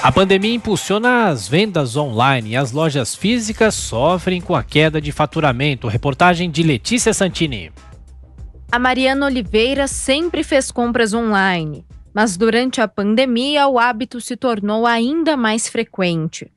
A pandemia impulsiona as vendas online e as lojas físicas sofrem com a queda de faturamento. Reportagem de Letícia Santini. A Mariana Oliveira sempre fez compras online, mas durante a pandemia o hábito se tornou ainda mais frequente.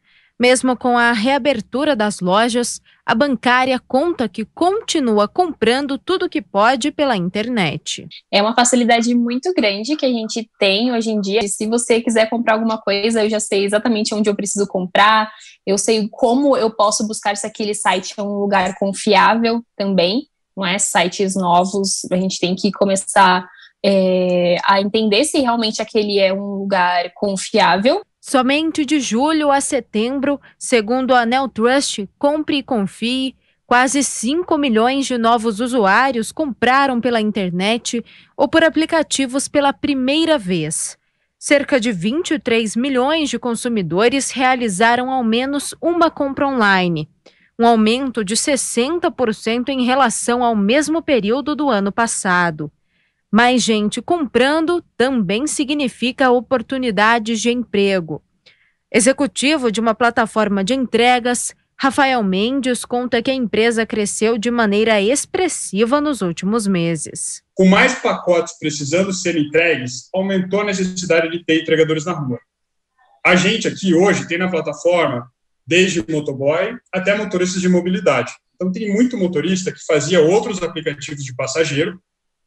Mesmo com a reabertura das lojas, a bancária conta que continua comprando tudo que pode pela internet. É uma facilidade muito grande que a gente tem hoje em dia. Se você quiser comprar alguma coisa, eu já sei exatamente onde eu preciso comprar, eu sei como eu posso buscar se aquele site é um lugar confiável também, não é? Sites novos, a gente tem que começar é, a entender se realmente aquele é um lugar confiável Somente de julho a setembro, segundo a Anel Trust, compre e confie, quase 5 milhões de novos usuários compraram pela internet ou por aplicativos pela primeira vez. Cerca de 23 milhões de consumidores realizaram ao menos uma compra online, um aumento de 60% em relação ao mesmo período do ano passado. Mais gente comprando também significa oportunidades de emprego. Executivo de uma plataforma de entregas, Rafael Mendes conta que a empresa cresceu de maneira expressiva nos últimos meses. Com mais pacotes precisando ser entregues, aumentou a necessidade de ter entregadores na rua. A gente aqui hoje tem na plataforma desde motoboy até motoristas de mobilidade. Então tem muito motorista que fazia outros aplicativos de passageiro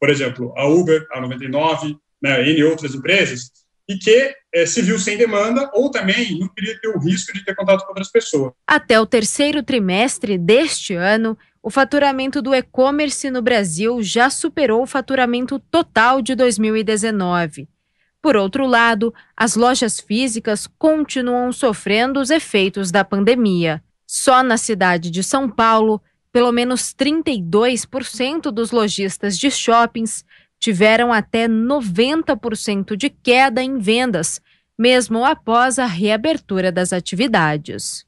por exemplo, a Uber, a 99, né, e outras empresas, e que é, se viu sem demanda ou também não queria ter o risco de ter contato com outras pessoas. Até o terceiro trimestre deste ano, o faturamento do e-commerce no Brasil já superou o faturamento total de 2019. Por outro lado, as lojas físicas continuam sofrendo os efeitos da pandemia. Só na cidade de São Paulo, pelo menos 32% dos lojistas de shoppings tiveram até 90% de queda em vendas, mesmo após a reabertura das atividades.